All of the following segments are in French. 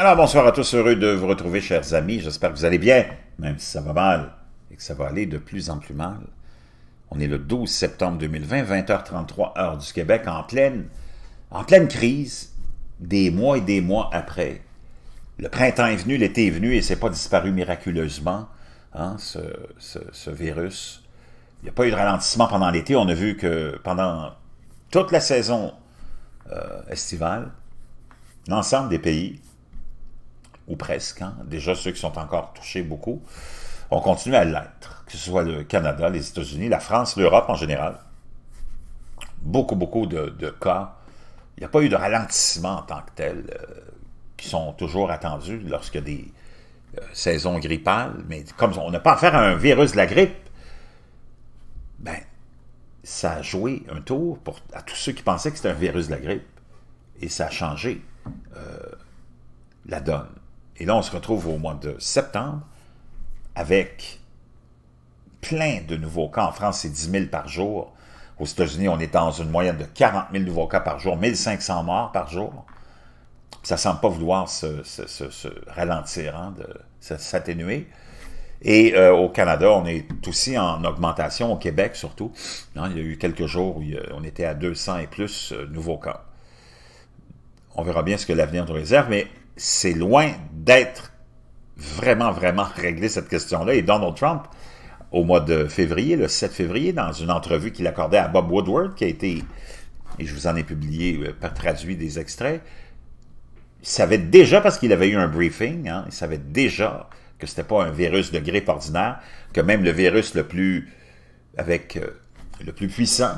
Alors bonsoir à tous, heureux de vous retrouver chers amis, j'espère que vous allez bien, même si ça va mal et que ça va aller de plus en plus mal. On est le 12 septembre 2020, 20h33 heure du Québec, en pleine, en pleine crise, des mois et des mois après. Le printemps est venu, l'été est venu et c'est pas disparu miraculeusement, hein, ce, virus. Il n'y a pas eu de ralentissement pendant l'été, on a vu que pendant toute la saison euh, estivale, l'ensemble des pays ou presque, hein. déjà ceux qui sont encore touchés beaucoup, on continue à l'être, que ce soit le Canada, les États-Unis, la France, l'Europe en général. Beaucoup, beaucoup de, cas. Il n'y a pas eu de ralentissement en tant que tel, euh, qui sont toujours attendus lorsque des euh, saisons grippales, mais comme on n'a pas affaire à un virus de la grippe, ben, ça a joué un tour pour, à tous ceux qui pensaient que c'était un virus de la grippe. Et ça a changé euh, la donne. Et là, on se retrouve au mois de septembre avec plein de nouveaux cas. En France, c'est 10 000 par jour. Aux États-Unis, on est dans une moyenne de 40 000 nouveaux cas par jour, 1 500 morts par jour. Ça ne semble pas vouloir se, ralentir, hein, s'atténuer. Et euh, au Canada, on est aussi en augmentation, au Québec surtout. il y a eu quelques jours où on était à 200 et plus euh, nouveaux cas. On verra bien ce que l'avenir nous réserve, mais c'est loin d'être vraiment, vraiment réglé cette question-là. Et Donald Trump, au mois de février, le 7 février, dans une entrevue qu'il accordait à Bob Woodward, qui a été, et je vous en ai publié, euh, par traduit des extraits, il savait déjà, parce qu'il avait eu un briefing, hein, il savait déjà que c'était pas un virus de grippe ordinaire, que même le virus le plus, avec, euh, le plus puissant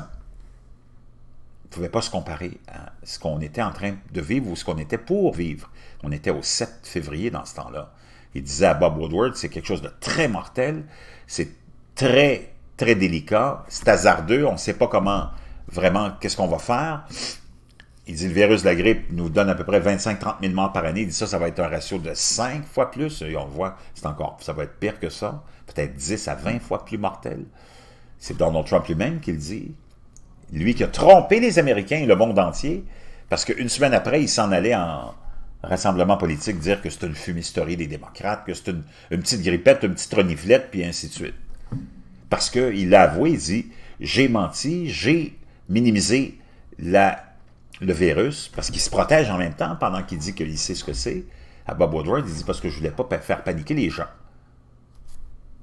ne pouvait pas se comparer à ce qu'on était en train de vivre ou ce qu'on était pour vivre. On était au 7 février dans ce temps-là. Il disait à Bob Woodward, c'est quelque chose de très mortel, c'est très, très délicat, c'est hasardeux, on ne sait pas comment, vraiment, qu'est-ce qu'on va faire. Il dit, le virus de la grippe nous donne à peu près 25-30 000 morts par année. Il dit ça, ça va être un ratio de 5 fois plus. Et on voit, c'est encore, ça va être pire que ça. Peut-être 10 à 20 fois plus mortel. C'est Donald Trump lui-même qui le dit. Lui qui a trompé les Américains et le monde entier, parce qu'une semaine après, il s'en allait en rassemblement politique dire que c'est une fumisterie des démocrates, que c'est une, petite grippette, une petite reniflette, puis ainsi de suite. Parce qu'il l'a avoué, il dit, j'ai menti, j'ai minimisé la, le virus, parce qu'il se protège en même temps pendant qu'il dit qu'il sait ce que c'est. À Bob Woodward, il dit parce que je voulais pas faire paniquer les gens.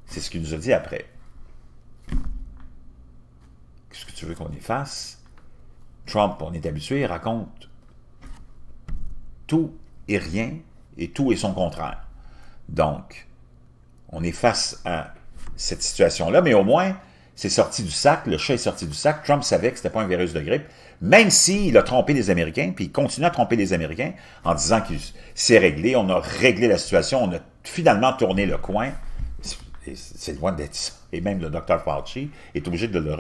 C'est ce qu'il nous a dit après ce que tu veux qu'on efface? Trump, on est habitué, il raconte tout et rien, et tout et son contraire. Donc, on est face à cette situation-là, mais au moins, c'est sorti du sac, le chat est sorti du sac, Trump savait que ce n'était pas un virus de grippe, même s'il a trompé les Américains, puis il continue à tromper les Américains en disant que c'est réglé, on a réglé la situation, on a finalement tourné le coin. C'est loin d'être ça. Et même le docteur Fauci est obligé de le,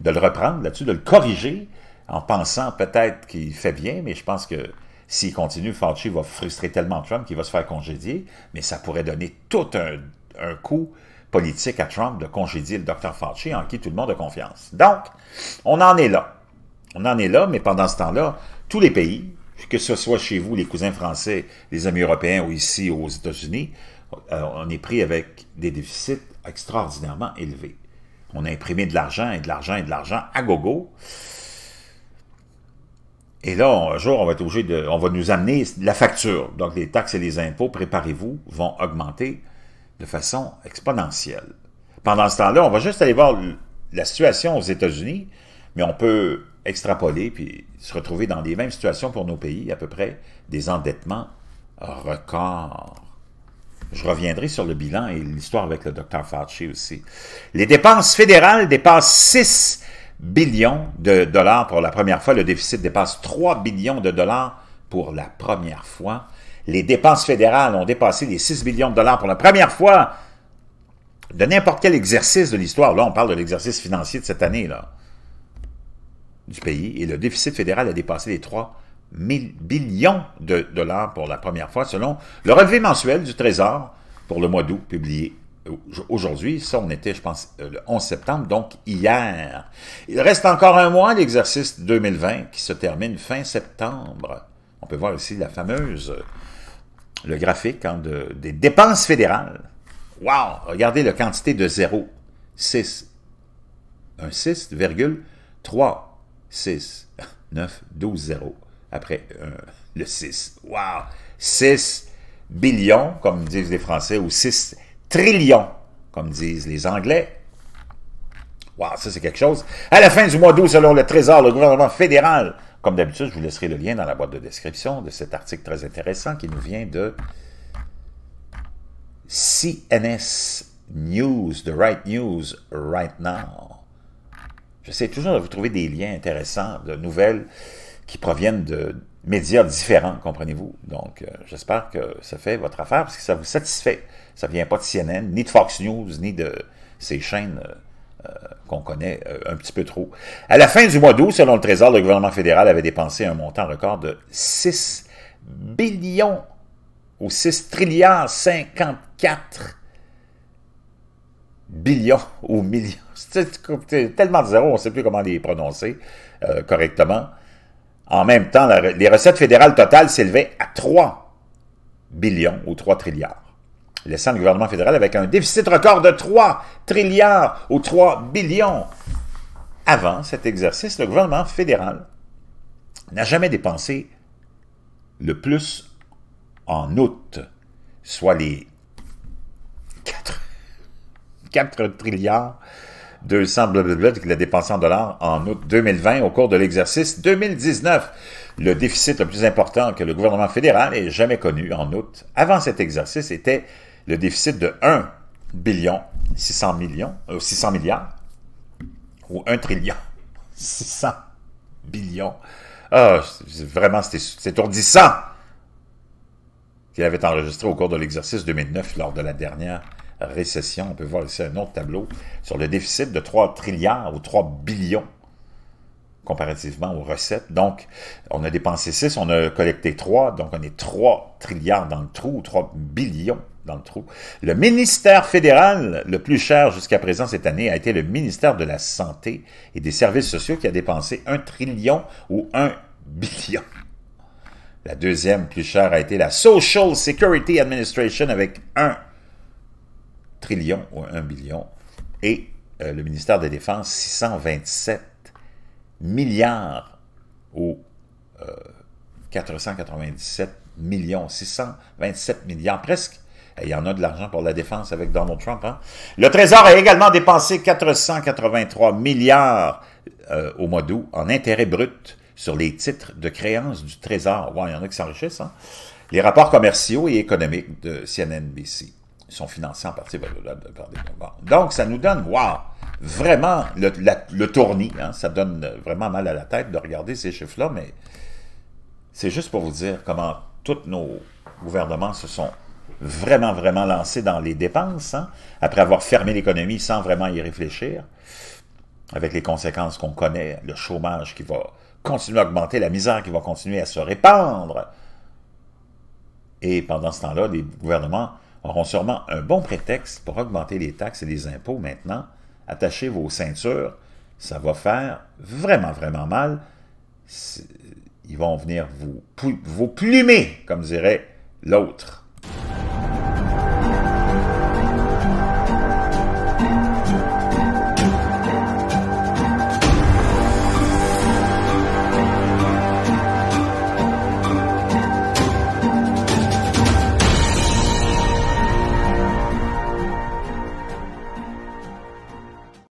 de le reprendre là-dessus, de le corriger, en pensant peut-être qu'il fait bien, mais je pense que s'il continue, Fauci va frustrer tellement Trump qu'il va se faire congédier, mais ça pourrait donner tout un, coup politique à Trump de congédier le docteur Fauci, en qui tout le monde a confiance. Donc, on en est là. On en est là, mais pendant ce temps-là, tous les pays, que ce soit chez vous, les cousins français, les amis européens ou ici aux États-Unis, euh, on est pris avec des déficits extraordinairement élevés. On a imprimé de l'argent et de l'argent et de l'argent à gogo. Et là, un jour, on va être obligé de... On va nous amener la facture. Donc, les taxes et les impôts, préparez-vous, vont augmenter de façon exponentielle. Pendant ce temps-là, on va juste aller voir la situation aux États-Unis, mais on peut extrapoler puis se retrouver dans les mêmes situations pour nos pays, à peu près des endettements records. Je reviendrai sur le bilan et l'histoire avec le docteur Fauci aussi. Les dépenses fédérales dépassent 6 billions de dollars pour la première fois. Le déficit dépasse 3 billions de dollars pour la première fois. Les dépenses fédérales ont dépassé les 6 billions de dollars pour la première fois de n'importe quel exercice de l'histoire. Là, on parle de l'exercice financier de cette année, là, du pays. Et le déficit fédéral a dépassé les 3 billions de dollars pour la première fois, selon le relevé mensuel du Trésor pour le mois d'août publié aujourd'hui. Ça, on était, je pense, euh, le 11 septembre, donc hier. Il reste encore un mois l'exercice 2020 qui se termine fin septembre. On peut voir ici la fameuse, euh, le graphique hein, des dépenses fédérales. Wow! Regardez la quantité de 0, 6, 6, 9, 12, 0 après euh, le 6. Wow! 6 billions, comme disent les Français, ou 6 trillions, comme disent les Anglais. Wow, ça c'est quelque chose. À la fin du mois d'août, selon le Trésor, le gouvernement fédéral, comme d'habitude, je vous laisserai le lien dans la boîte de description de cet article très intéressant qui nous vient de CNS News, The Right News Right Now. J'essaie toujours de vous trouver des liens intéressants, de nouvelles qui proviennent de médias différents, comprenez-vous. Donc, euh, j'espère que ça fait votre affaire, parce que ça vous satisfait. Ça vient pas de CNN, ni de Fox News, ni de ces chaînes euh, euh, qu'on connaît un petit peu trop. À la fin du mois d'août, selon le Trésor, le gouvernement fédéral avait dépensé un montant record de 6 billions ou 6 trillions 54 billions ou millions. C'est tellement de zéro, on ne sait plus comment les prononcer correctement. En même temps, les recettes fédérales totales s'élevaient à 3 billions ou 3 trilliards, laissant le gouvernement fédéral avec un déficit record de 3 trilliards ou 3 billions. Avant cet exercice, le gouvernement fédéral n'a jamais dépensé le plus en août, soit les 4, 4 trilliards 200 blablabla qu'il a dépensé en dollars en août 2020 au cours de l'exercice 2019. Le déficit le plus important que le gouvernement fédéral ait jamais connu en août avant cet exercice était le déficit de 1 billion 600 millions, 600 euh, milliards ou 1 trillion 600 billions. Ah, vraiment, c'était étourdissant qu'il avait enregistré au cours de l'exercice 2009 lors de la dernière récession. On peut voir ici un autre tableau sur le déficit de 3 trilliards ou 3 billions comparativement aux recettes. Donc, on a dépensé 6, on a collecté 3, donc on est 3 trilliards dans le trou, 3 billions dans le trou. Le ministère fédéral, le plus cher jusqu'à présent cette année, a été le ministère de la Santé et des Services sociaux qui a dépensé 1 trillion ou 1 billion. La deuxième plus chère a été la Social Security Administration avec 1 trillion ou 1 billion, et euh, le ministère de la Défense 627 milliards ou 497 euh, millions, 627 milliards presque. Il y en a de l'argent pour la défense avec Donald Trump. Hein. Le Trésor a également dépensé 483 milliards euh, au mois d'août en intérêts bruts sur les titres de créance du Trésor. Ouais, il y en a qui s'enrichissent. Hein? Les rapports commerciaux et économiques de CNNBC sont financés en partie par, des Donc, ça nous donne, waouh, vraiment le, tournis. Hein. ça donne vraiment mal à la tête de regarder ces chiffres-là, mais c'est juste pour vous dire comment tous nos gouvernements se sont vraiment, vraiment lancés dans les dépenses, hein, après avoir fermé l'économie sans vraiment y réfléchir, avec les conséquences qu'on connaît, le chômage qui va continuer à augmenter, la misère qui va continuer à se répandre. Et pendant ce temps-là, les gouvernements auront sûrement un bon prétexte pour augmenter les taxes et les impôts maintenant. Attachez vos ceintures, ça va faire vraiment, vraiment mal. Ils vont venir vous, vous plumer, comme dirait l'autre.